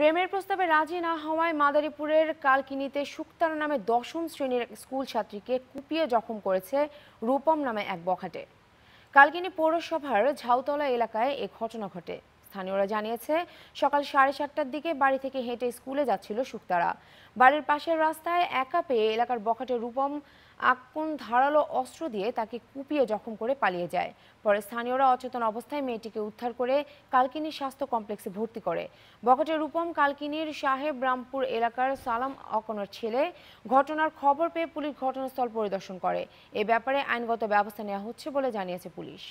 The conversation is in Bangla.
প্রেমের প্রস্তাবে রাজি না হওয়ায় মাদারীপুরের কালকিনিতে শুক্তার নামে দশম শ্রেণীর স্কুল ছাত্রীকে কুপিয়ে জখম করেছে রূপম নামে এক বখাটে কালকিনি পৌরসভার ঝাউতলা এলাকায় এ ঘটনা ঘটে স্থানীয়রা জানিয়েছে সকাল সাড়ে সাতটার দিকে বাড়ি থেকে হেঁটে স্কুলে যাচ্ছিল শুক্তারা বাড়ির পাশের রাস্তায় একা পেয়ে এলাকার বখাটে রূপম আকুন ধারালো অস্ত্র দিয়ে তাকে কুপিয়ে জখম করে পালিয়ে যায় পরে স্থানীয়রা অচেতন অবস্থায় মেয়েটিকে উদ্ধার করে কালকিনির স্বাস্থ্য কমপ্লেক্সে ভর্তি করে বকটের রূপম কালকিনির সাহেব রামপুর এলাকার সালাম অকনের ছেলে ঘটনার খবর পেয়ে পুলিশ ঘটনাস্থল পরিদর্শন করে এ ব্যাপারে আইনগত ব্যবস্থা নেওয়া হচ্ছে বলে জানিয়েছে পুলিশ